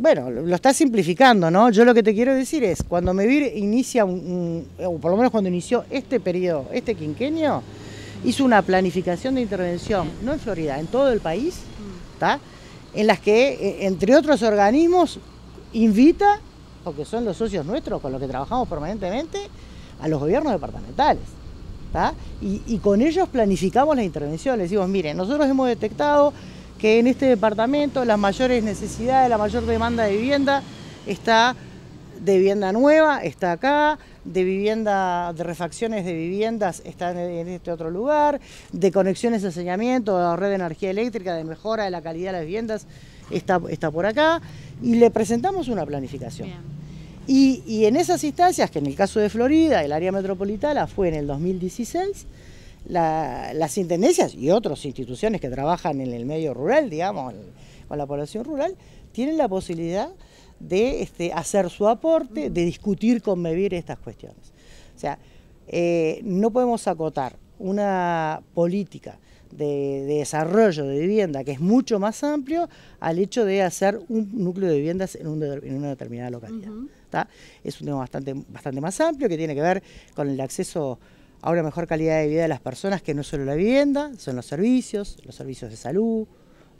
bueno, lo está simplificando, ¿no? Yo lo que te quiero decir es, cuando Mevir inicia, un, o por lo menos cuando inició este periodo, este quinquenio, hizo una planificación de intervención, no en Florida, en todo el país, ¿está? En las que, eh, entre otros organismos, invita, porque son los socios nuestros con los que trabajamos permanentemente, a los gobiernos departamentales. ¿está? Y, con ellos planificamos las intervenciones. Decimos, miren, nosotros hemos detectado que en este departamento las mayores necesidades, la mayor demanda de vivienda está de vivienda nueva, está acá, de vivienda, de refacciones de viviendas está en este otro lugar, de conexiones de saneamiento, de red de energía eléctrica, de mejora de la calidad de las viviendas está, por acá, y le presentamos una planificación. y en esas instancias, que en el caso de Florida, el área metropolitana fue en el 2016, las intendencias y otras instituciones que trabajan en el medio rural, digamos, con la población rural, tienen la posibilidad de este, hacer su aporte, de discutir, con vivir estas cuestiones. O sea, eh, no podemos acotar una política de, desarrollo de vivienda que es mucho más amplio al hecho de hacer un núcleo de viviendas en, una determinada localidad. Es un tema bastante, bastante más amplio que tiene que ver con el acceso a una mejor calidad de vida de las personas, que no solo la vivienda, son los servicios, los servicios de salud,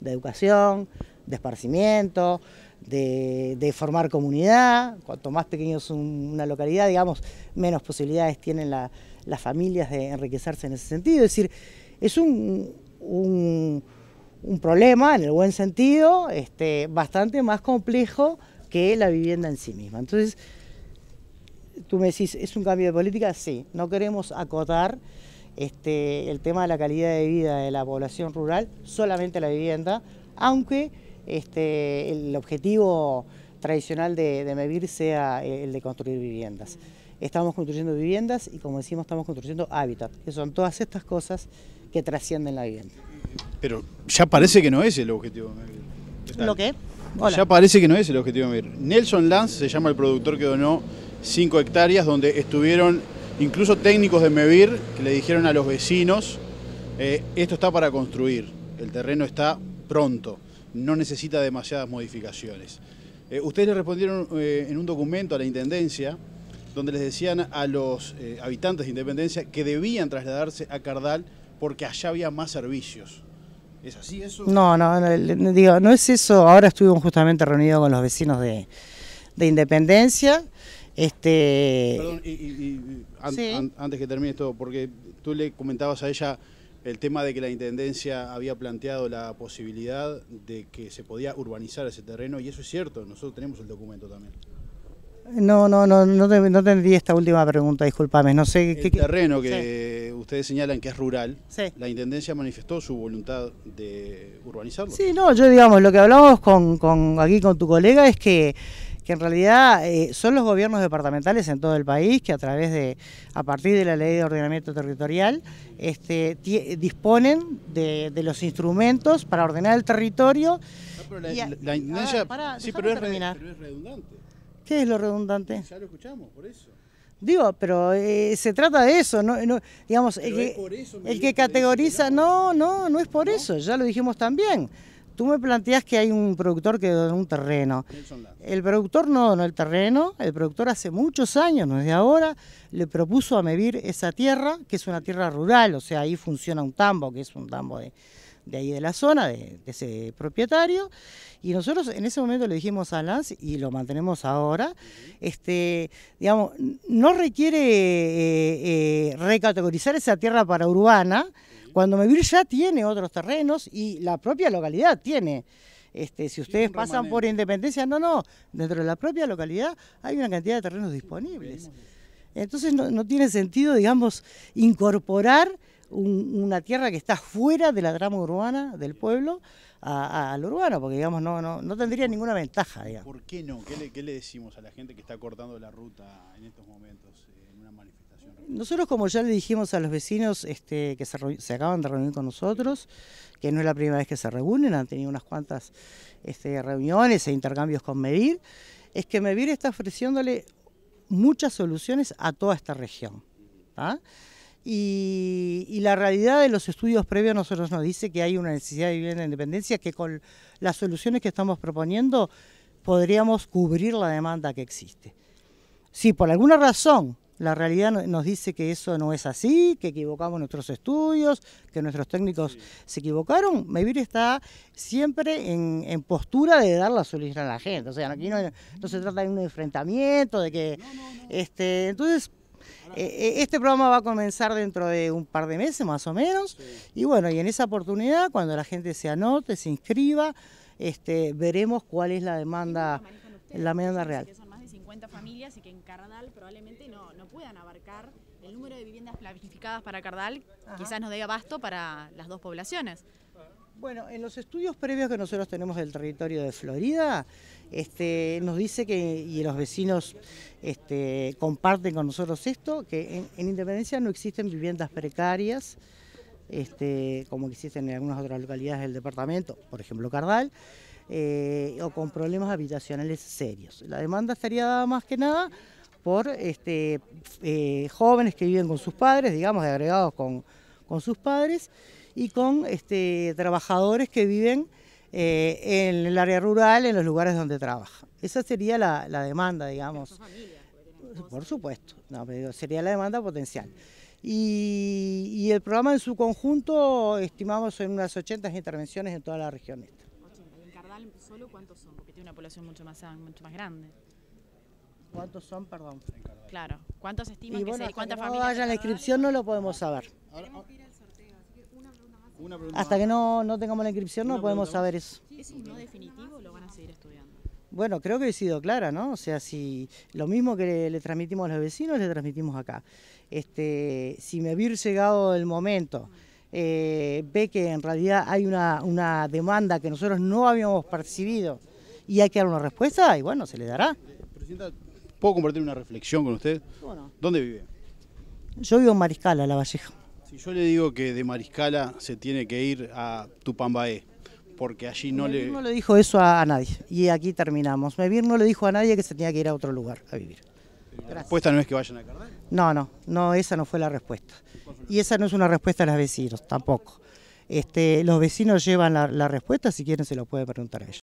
de educación, de esparcimiento, de, formar comunidad. Cuanto más pequeño es una localidad, digamos, menos posibilidades tienen las familias de enriquecerse en ese sentido. Es decir, es un, un, problema, en el buen sentido, este, bastante más complejo que la vivienda en sí misma. Entonces, tú me decís, ¿es un cambio de política? Sí, no queremos acotar este, el tema de la calidad de vida de la población rural solamente la vivienda, aunque este, el objetivo tradicional de, medir MEVIR sea eh, el de construir viviendas. Estamos construyendo viviendas y como decimos estamos construyendo hábitat, que son todas estas cosas que trascienden la vivienda. Pero ya parece que no es el objetivo de MEVIR. ¿Lo qué? Ya parece que no es el objetivo de MEVIR. Nelson Lance se llama el productor que donó 5 hectáreas donde estuvieron incluso técnicos de MEVIR que le dijeron a los vecinos, eh, esto está para construir, el terreno está pronto, no necesita demasiadas modificaciones. Eh, ustedes le respondieron eh, en un documento a la Intendencia donde les decían a los habitantes de Independencia que debían trasladarse a Cardal porque allá había más servicios. ¿Es así eso? No, no, no, digo, no es eso. Ahora estuvimos justamente reunidos con los vecinos de, de Independencia. Este... Perdón, y, antes que termine esto, porque tú le comentabas a ella el tema de que la Intendencia había planteado la posibilidad de que se podía urbanizar ese terreno, y eso es cierto, nosotros tenemos el documento también. No, no, no, no, no tendría esta última pregunta, discúlpame, no sé... El qué, terreno que ustedes señalan que es rural, la Intendencia manifestó su voluntad de urbanizarlo. Sí, no, yo digamos, lo que hablamos con aquí con tu colega es que que en realidad eh, son los gobiernos departamentales en todo el país que a través de, a partir de la ley de ordenamiento territorial, este, disponen de, los instrumentos para ordenar el territorio. Ah, sí, pero es, redundante. ¿Qué es lo redundante? Ya lo escuchamos, por eso. Digo, pero eh, se trata de eso, no, no digamos, el que, el que, categoriza, no, no, no es por eso, ya lo dijimos también. Tú me planteas que hay un productor que donó un terreno. El productor no donó el terreno, el productor hace muchos años, no es de ahora, le propuso a Mevir esa tierra, que es una tierra rural, o sea, ahí funciona un tambo, que es un tambo de, ahí de la zona, de, ese propietario. Y nosotros en ese momento le dijimos a Lance, y lo mantenemos ahora, este, digamos, no requiere eh, eh, recategorizar esa tierra para urbana, cuando Mevir ya tiene otros terrenos y la propia localidad tiene. Este, si ustedes pasan por Independencia, no, no, dentro de la propia localidad hay una cantidad de terrenos disponibles. Entonces no, tiene sentido, digamos, incorporar una tierra que está fuera de la trama urbana del pueblo a, al urbano, porque digamos no, no, no tendría ninguna ventaja. ¿Por qué no? ¿Qué le, ¿Qué le, decimos a la gente que está cortando la ruta en estos momentos eh, en una manifestación? Nosotros, como ya le dijimos a los vecinos este, que se, acaban de reunir con nosotros, que no es la primera vez que se reúnen, han tenido unas cuantas este, reuniones e intercambios con Medir, es que Medir está ofreciéndole muchas soluciones a toda esta región. ¿ah? Y, la realidad de los estudios previos nosotros nos dice que hay una necesidad de vivir en independencia que con las soluciones que estamos proponiendo podríamos cubrir la demanda que existe. Si por alguna razón la realidad nos dice que eso no es así, que equivocamos nuestros estudios, que nuestros técnicos se equivocaron. Mevir está siempre en, postura de dar la solución a la gente. O sea, aquí no, se trata de un enfrentamiento, de que... este, entonces, e, e, este programa va a comenzar dentro de un par de meses más o menos. Y bueno, y en esa oportunidad, cuando la gente se anote, se inscriba, este, veremos cuál es la demanda, la demanda real familias y que en Cardal probablemente no, puedan abarcar el número de viviendas planificadas para Cardal, quizás nos dé abasto para las dos poblaciones. Bueno, en los estudios previos que nosotros tenemos del territorio de Florida, este, nos dice que, y los vecinos este, comparten con nosotros esto, que en, Independencia no existen viviendas precarias, este, como existen en algunas otras localidades del departamento, por ejemplo Cardal, eh, o con problemas habitacionales serios. La demanda estaría dada más que nada por este, eh, jóvenes que viven con sus padres, digamos, agregados con, sus padres, y con este, trabajadores que viven eh, en el área rural, en los lugares donde trabajan. Esa sería la, demanda, digamos. por supuesto, sería la demanda potencial. Y, y, el programa en su conjunto estimamos en unas 80 intervenciones en toda la región. Este solo, ¿cuántos son? Porque tiene una población mucho más, mucho más grande. ¿Cuántos son, perdón? Claro. ¿Cuántos estiman que se, ¿Cuántas no familias? la inscripción no lo podemos saber. una Hasta que no, no tengamos la inscripción no podemos saber eso. ¿Es no definitivo lo van a seguir estudiando? Bueno, creo que he sido clara, ¿no? O sea, si lo mismo que le, transmitimos a los vecinos, le transmitimos acá. Este, si me hubiera llegado el momento... Eh, ve que en realidad hay una, una demanda que nosotros no habíamos percibido y hay que dar una respuesta y bueno, se le dará. Presidenta, ¿puedo compartir una reflexión con usted? ¿Dónde vive? Yo vivo en Mariscala, La Valleja. Si yo le digo que de Mariscala se tiene que ir a Tupambaé, porque allí no le... no le dijo eso a, nadie y aquí terminamos. Mevir no le dijo a nadie que se tenía que ir a otro lugar a vivir. La respuesta no es que vayan a cargar? No, no, no, esa no fue la respuesta. Y esa no es una respuesta a los vecinos, tampoco. Este, los vecinos llevan la, la respuesta, si quieren se lo pueden preguntar a ellos.